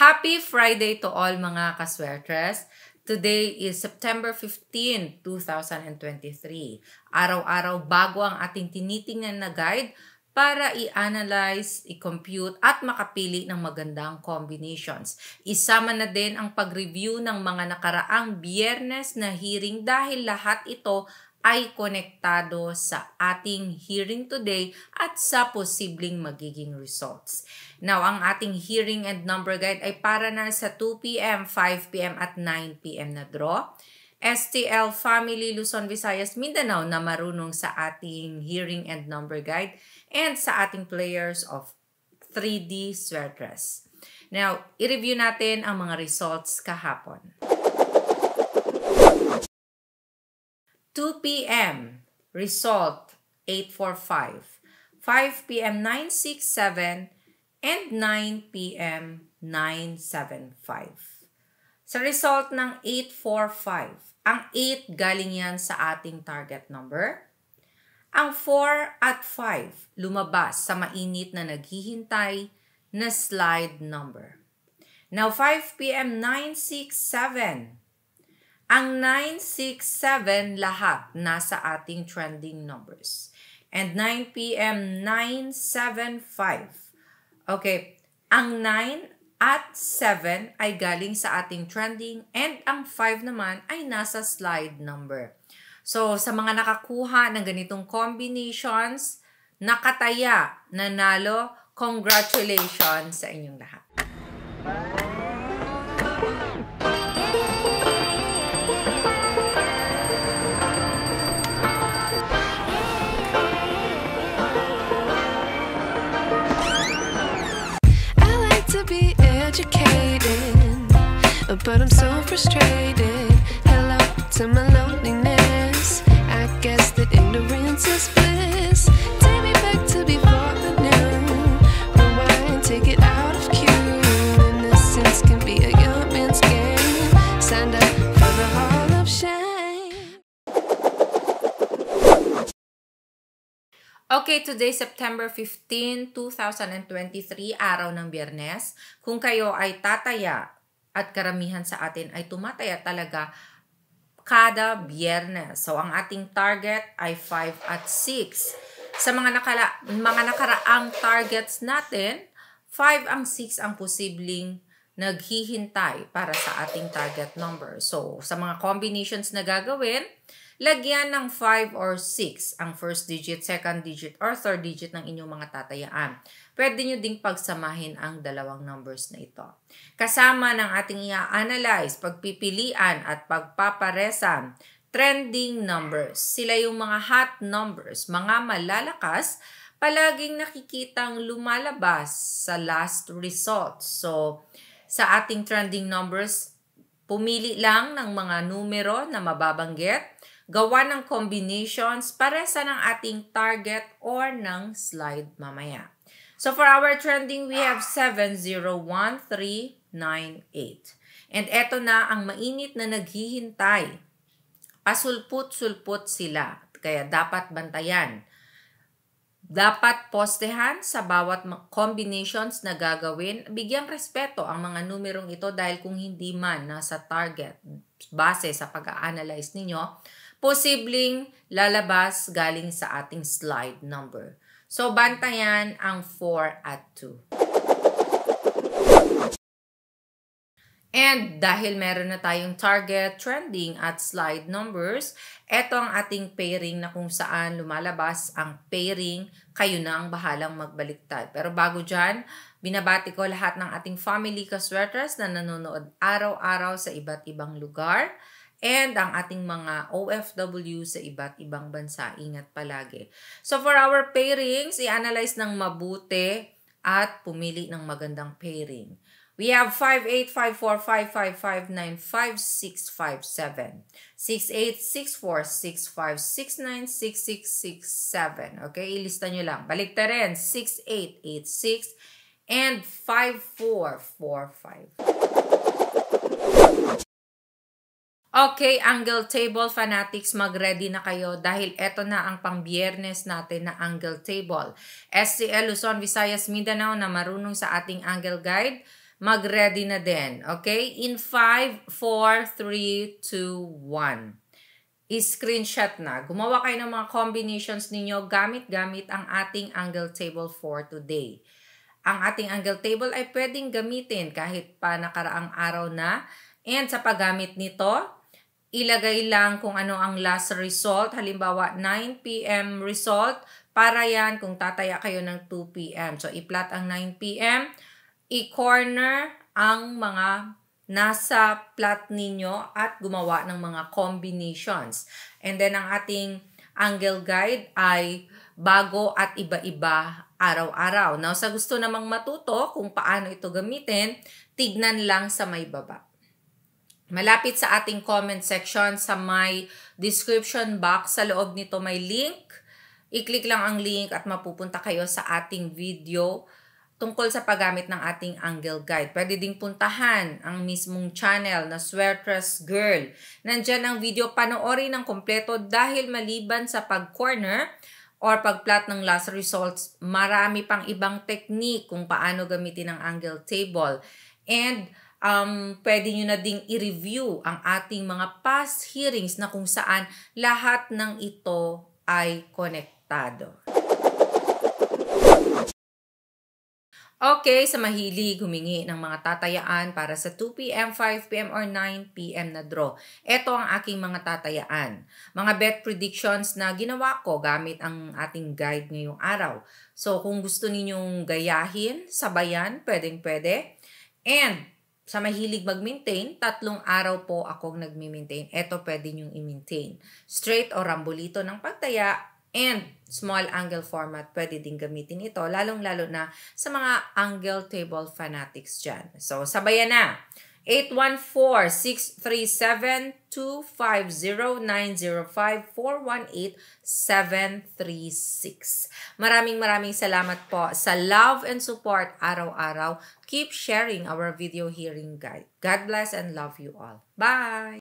Happy Friday to all mga kaswertres! Today is September 15, 2023. Araw-araw bago ang ating tinitingnan na guide para i-analyze, i-compute at makapili ng magandang combinations. Isama na din ang pag-review ng mga nakaraang biyernes na hearing dahil lahat ito ay konektado sa ating hearing today at sa posibleng magiging results. Now, ang ating hearing and number guide ay para na sa 2pm, 5pm at 9pm na draw. STL Family Luzon, Visayas, Mindanao na marunong sa ating hearing and number guide and sa ating players of 3D Sweatress. Now, i-review natin ang mga results kahapon. 2 p.m. Result 845. 5 p.m. 967 and 9 p.m. 975. Sa result ng 845, ang 8 galing yan sa ating target number. Ang 4 at 5 lumabas sa mainit na naghihintay na slide number. Now 5 p.m. 967 ang 967 lahat nasa ating trending numbers. And 9 p.m. 975. Okay, ang 9 at 7 ay galing sa ating trending and ang 5 naman ay nasa slide number. So, sa mga nakakuha ng ganitong combinations, nakataya, nanalo, congratulations sa inyong lahat. Bye. but I'm so frustrated. Hello to my loneliness. I guess that ignorance is bliss. Take me back to before the new. Rewind, take it out of cue. Innocence can be a young man's game. Signed up for the Hall of Shame. Okay, today September 15, 2023, araw ng biyernes. Kung kayo ay tataya at karamihan sa atin ay tumataya talaga kada biyernes. So, ang ating target ay 5 at 6. Sa mga, nakala, mga nakaraang targets natin, 5 ang 6 ang posibleng naghihintay para sa ating target number. So, sa mga combinations na gagawin, lagyan ng 5 or 6 ang first digit, second digit, or third digit ng inyong mga tatayaan. Pwede nyo ding pagsamahin ang dalawang numbers na ito. Kasama ng ating i-analyze, pagpipilian at pagpaparesan, trending numbers. Sila yung mga hot numbers, mga malalakas, palaging nakikitang lumalabas sa last results. So, sa ating trending numbers, pumili lang ng mga numero na mababanggit, gawa ng combinations sa ng ating target or ng slide mamaya. So for our trending, we have 701398. And eto na ang mainit na naghihintay. Pasulput-sulput sila. Kaya dapat bantayan. Dapat postehan sa bawat combinations na gagawin. Bigyang respeto ang mga numerong ito dahil kung hindi man nasa target base sa pag-analyze ninyo, posibleng lalabas galing sa ating slide number. So, bantayan ang 4 at 2. And dahil meron na tayong target, trending at slide numbers, ito ang ating pairing na kung saan lumalabas ang pairing, kayo na ang bahalang magbaliktad. Pero bago dyan, binabati ko lahat ng ating family kaswerters na nanonood araw-araw sa iba't ibang lugar and ang ating mga OFW sa iba't ibang bansa. Ingat palagi. So for our pairings, i-analyze ng mabuti at pumili ng magandang pairing. We have 585455595657. 686465696667. Okay, ilista nyo lang. Balik ta rin. 6886 and 5445. Okay, angle table fanatics, mag-ready na kayo dahil eto na ang pangbiyernes natin na angle table. SCL Luzon, Visayas, Mindanao na marunong sa ating angle guide mag-ready na din. Okay? In 5, 4, 3, 2, 1. I-screenshot na. Gumawa kayo ng mga combinations ninyo gamit-gamit ang ating angle table for today. Ang ating angle table ay pwedeng gamitin kahit pa nakaraang araw na. And sa paggamit nito, ilagay lang kung ano ang last result. Halimbawa, 9pm result. Para yan kung tataya kayo ng 2pm. So, i-plot ang 9pm i-corner ang mga nasa plot ninyo at gumawa ng mga combinations. And then ang ating angle guide ay bago at iba-iba araw-araw. Now sa gusto namang matuto kung paano ito gamitin, tignan lang sa may baba. Malapit sa ating comment section sa may description box sa loob nito may link. I-click lang ang link at mapupunta kayo sa ating video tungkol sa paggamit ng ating angle guide. Pwede ding puntahan ang mismong channel na Sweatress Girl. Nandiyan ang video panoorin ng kompleto dahil maliban sa pag-corner or pag-plot ng last results, marami pang ibang technique kung paano gamitin ang angle table. And um, pwede nyo na ding i-review ang ating mga past hearings na kung saan lahat ng ito ay konektado. Okay, sa mahilig, humingi ng mga tatayaan para sa 2pm, 5pm, or 9pm na draw. Ito ang aking mga tatayaan. Mga bet predictions na ginawa ko gamit ang ating guide ngayong araw. So, kung gusto ninyong gayahin, sabayan, pwedeng-pwede. And, sa mahilig mag-maintain, tatlong araw po akong nag-maintain. Ito pwede nyong i-maintain. Straight o rambolito ng pagtaya, And small angle format, pwede din gamitin ito, lalong-lalo na sa mga angle table fanatics dyan. So, sabayan na! 814-637-250-905-418-736. Maraming maraming salamat po sa love and support araw-araw. Keep sharing our video hearing guide. God bless and love you all. Bye!